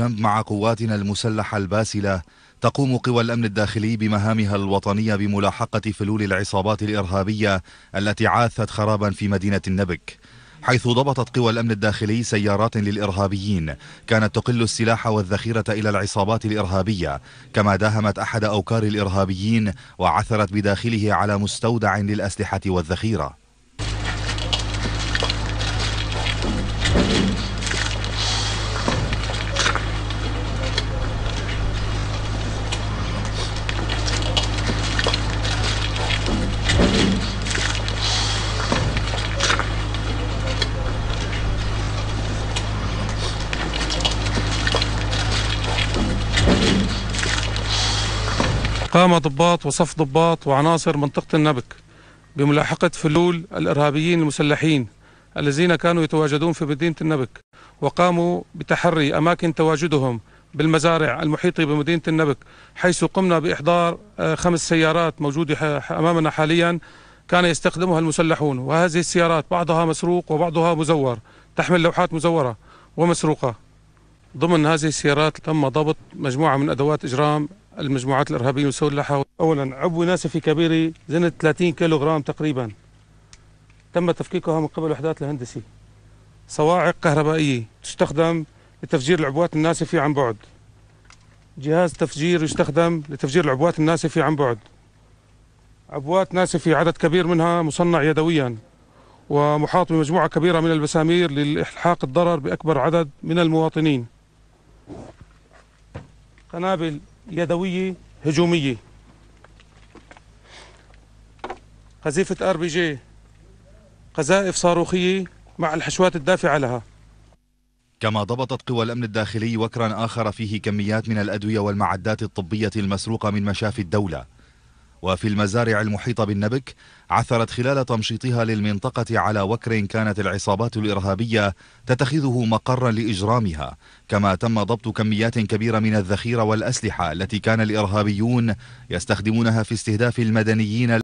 جنب مع قواتنا المسلحة الباسلة تقوم قوى الأمن الداخلي بمهامها الوطنية بملاحقة فلول العصابات الإرهابية التي عاثت خرابا في مدينة النبك حيث ضبطت قوى الأمن الداخلي سيارات للإرهابيين كانت تقل السلاح والذخيرة إلى العصابات الإرهابية كما داهمت أحد أوكار الإرهابيين وعثرت بداخله على مستودع للأسلحة والذخيرة قام ضباط وصف ضباط وعناصر منطقة النبك بملاحقة فلول الإرهابيين المسلحين الذين كانوا يتواجدون في مدينة النبك وقاموا بتحري أماكن تواجدهم بالمزارع المحيطة بمدينة النبك حيث قمنا بإحضار آه، خمس سيارات موجودة أمامنا حاليا كان يستخدمها المسلحون وهذه السيارات بعضها مسروق وبعضها مزور تحمل لوحات مزورة ومسروقة ضمن هذه السيارات تم ضبط مجموعة من أدوات إجرام المجموعات الإرهابية المسلحة أولا عبو ناسا في كبيري زنة 30 كيلوغرام تقريبا تم تفكيكها من قبل الوحدات الهندسي صواعق كهربائية تستخدم لتفجير العبوات الناسفة عن بعد جهاز تفجير يستخدم لتفجير العبوات الناسفة عن بعد عبوات ناسفة عدد كبير منها مصنع يدويا ومحاط بمجموعة كبيرة من البسامير للإلحاق الضرر بأكبر عدد من المواطنين قنابل يدوية هجومية قذيفة ار بي جي قذائف صاروخية مع الحشوات الدافعة لها كما ضبطت قوى الأمن الداخلي وكرا آخر فيه كميات من الأدوية والمعدات الطبية المسروقة من مشافي الدولة وفي المزارع المحيطة بالنبك عثرت خلال تمشيطها للمنطقة على وكر كانت العصابات الإرهابية تتخذه مقرا لإجرامها كما تم ضبط كميات كبيرة من الذخيرة والأسلحة التي كان الإرهابيون يستخدمونها في استهداف المدنيين